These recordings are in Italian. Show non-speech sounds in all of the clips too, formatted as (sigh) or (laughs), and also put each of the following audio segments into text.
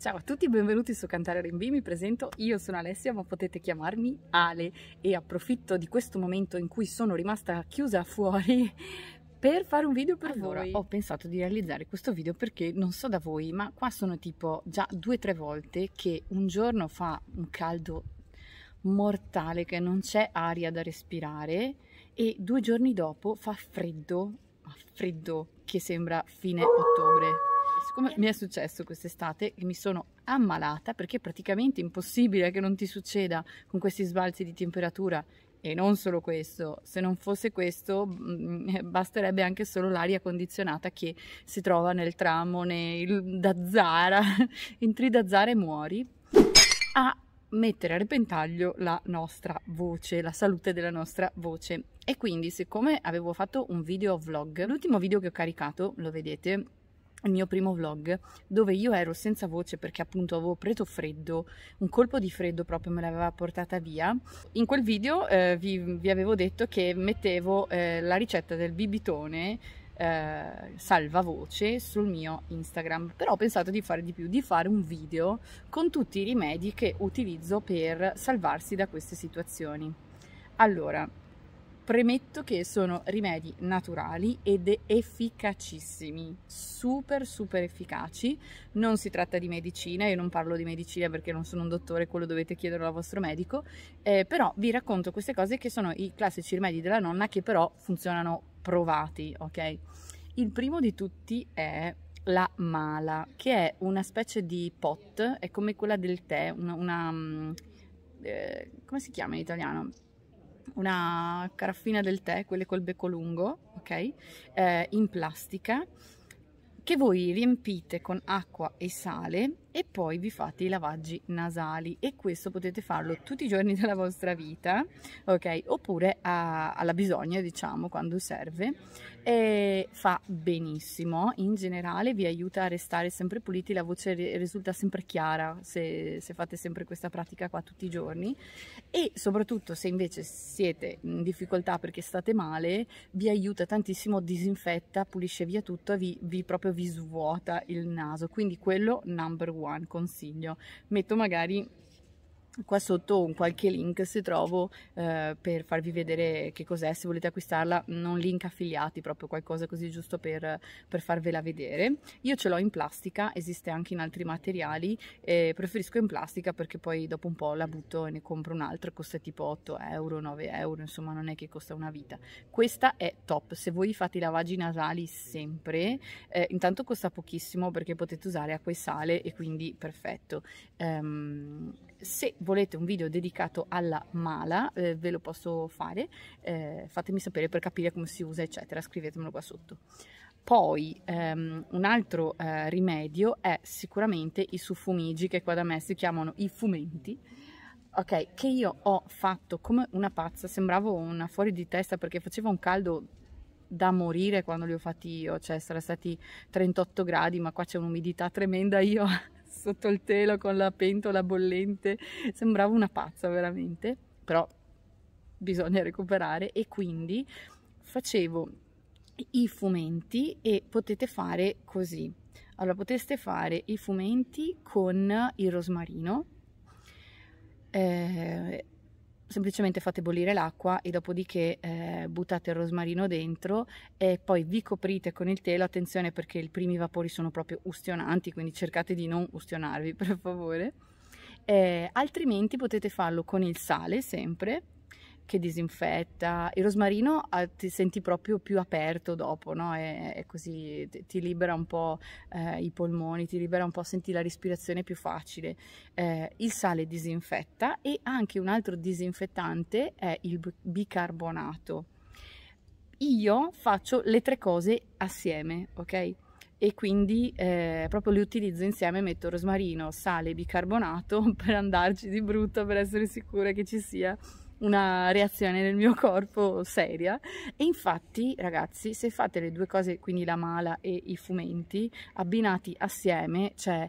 Ciao a tutti, benvenuti su Cantare R&B, mi presento, io sono Alessia ma potete chiamarmi Ale e approfitto di questo momento in cui sono rimasta chiusa fuori (laughs) per fare un video per allora, voi. ho pensato di realizzare questo video perché non so da voi ma qua sono tipo già due o tre volte che un giorno fa un caldo mortale che non c'è aria da respirare e due giorni dopo fa freddo, freddo che sembra fine ottobre siccome mi è successo quest'estate che mi sono ammalata perché è praticamente impossibile che non ti succeda con questi sbalzi di temperatura e non solo questo, se non fosse questo mm, eh, basterebbe anche solo l'aria condizionata che si trova nel tram o nel Dazzara, (laughs) entri Dazzara e muori, a mettere a repentaglio la nostra voce, la salute della nostra voce. E quindi siccome avevo fatto un video vlog, l'ultimo video che ho caricato, lo vedete, il mio primo vlog dove io ero senza voce perché appunto avevo preso freddo, un colpo di freddo proprio me l'aveva portata via. In quel video eh, vi, vi, avevo detto che mettevo eh, la ricetta del bibitone eh, voce sul mio Instagram, però ho pensato di fare di più, di fare un video con tutti i rimedi che utilizzo per salvarsi da queste situazioni. Allora, Premetto che sono rimedi naturali ed efficacissimi, super super efficaci. Non si tratta di medicina, io non parlo di medicina perché non sono un dottore, quello dovete chiederlo al vostro medico, eh, però vi racconto queste cose che sono i classici rimedi della nonna che però funzionano provati, ok? Il primo di tutti è la mala, che è una specie di pot, è come quella del tè, una... una mm, eh, come si chiama in italiano? una caraffina del tè, quelle col becco lungo, ok? Eh, in plastica, che voi riempite con acqua e sale e poi vi fate i lavaggi nasali e questo potete farlo tutti i giorni (laughs) della vostra vita, ok? Oppure a, alla bisogna, diciamo, quando serve. E fa benissimo, in generale vi aiuta a restare sempre puliti, la voce risulta sempre chiara se, se fate sempre questa pratica qua tutti i giorni e soprattutto se invece siete in difficoltà perché state male, vi aiuta tantissimo, disinfetta, pulisce via tutto, vi, vi proprio vi svuota il naso, quindi quello number one one consiglio metto magari qua sotto un qualche link se trovo eh, per farvi vedere che cos'è se volete acquistarla non link affiliati proprio qualcosa così giusto per, per farvela vedere io ce l'ho in plastica esiste anche in altri materiali eh, preferisco in plastica perché poi dopo un po' la butto e ne compro un'altra costa tipo 8 euro 9 euro insomma non è che costa una vita questa è top se voi fate i lavaggi nasali sempre eh, intanto costa pochissimo perché potete usare acqua e sale e quindi perfetto um, se volete un video dedicato alla mala eh, ve lo posso fare, eh, fatemi sapere per capire come si usa eccetera, scrivetemelo qua sotto. Poi ehm, un altro eh, rimedio è sicuramente i suffumigi che qua da me si chiamano i fumenti, ok, che io ho fatto come una pazza, sembravo una fuori di testa perché faceva un caldo da morire quando li ho fatti io, cioè sarà stati 38 gradi, ma qua c'è un'umidità tremenda io (laughs) sotto il telo con la pentola bollente, sembrava una pazza veramente, però bisogna recuperare e quindi facevo i fumenti e potete fare così. Allora poteste fare i fumenti con il rosmarino, eh, semplicemente fate bollire l'acqua e dopodiché eh, buttate il rosmarino dentro e poi vi coprite con il telo, attenzione perché i primi vapori sono proprio ustionanti, quindi cercate di non ustionarvi (laughs) per favore. Eh, altrimenti potete farlo con il sale sempre che disinfetta. Il rosmarino ah, ti senti proprio più aperto dopo, no? E, e così ti libera un po' eh, i polmoni, ti libera un po', senti la respirazione più facile. Eh, il sale disinfetta e anche un altro disinfettante è il bicarbonato. Io faccio le tre cose assieme, ok? e quindi eh, proprio le utilizzo insieme, metto rosmarino, sale e bicarbonato (laughs) per andarci di brutto, per essere sicura che ci sia una reazione nel mio corpo seria e infatti ragazzi se fate le due cose quindi la mala e i fumenti abbinati assieme cioè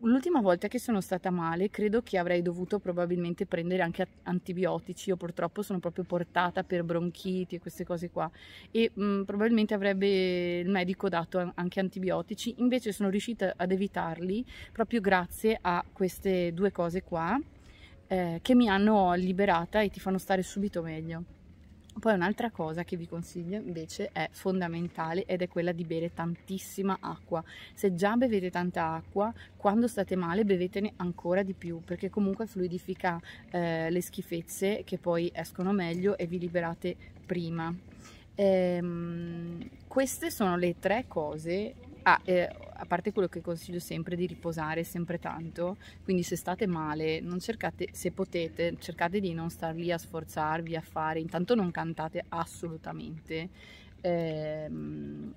l'ultima volta che sono stata male credo che avrei dovuto probabilmente prendere anche antibiotici io purtroppo sono proprio portata per bronchiti e queste cose qua e mh, mm, probabilmente avrebbe il medico dato anche antibiotici invece sono riuscita ad evitarli proprio grazie a queste due cose qua eh, che mi hanno liberata e ti fanno stare subito meglio. Poi un'altra cosa che vi consiglio invece è fondamentale ed è quella di bere tantissima acqua. Se già bevete tanta acqua, quando state male bevetene ancora di più perché comunque fluidifica eh, le schifezze che poi escono meglio e vi liberate prima. Ehm, queste sono le tre cose. Ah, eh, a parte quello che consiglio sempre di riposare sempre tanto, quindi se state male, non cercate, se potete, cercate di non star lì a sforzarvi, a fare, intanto non cantate assolutamente. Ehm,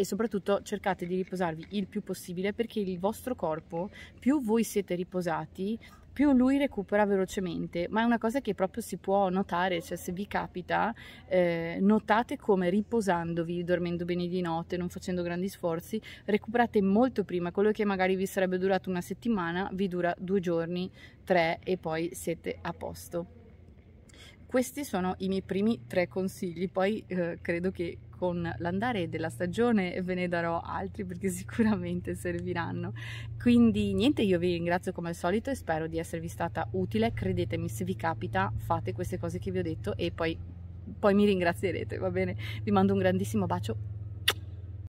e soprattutto cercate di riposarvi il più possibile perché il vostro corpo, più voi siete riposati, più lui recupera velocemente, ma è una cosa che proprio si può notare, cioè se vi capita eh, notate come riposandovi, dormendo bene di notte, non facendo grandi sforzi, recuperate molto prima, quello che magari vi sarebbe durato una settimana vi dura due giorni, tre e poi siete a posto. Questi sono i miei primi tre consigli, poi eh, credo che con l'andare della stagione ve ne darò altri perché (laughs) sicuramente serviranno. Quindi niente, io vi ringrazio come al solito e spero di esservi stata utile, credetemi se vi capita fate queste cose che vi ho detto e poi, poi mi ringrazierete, va bene? Vi mando un grandissimo bacio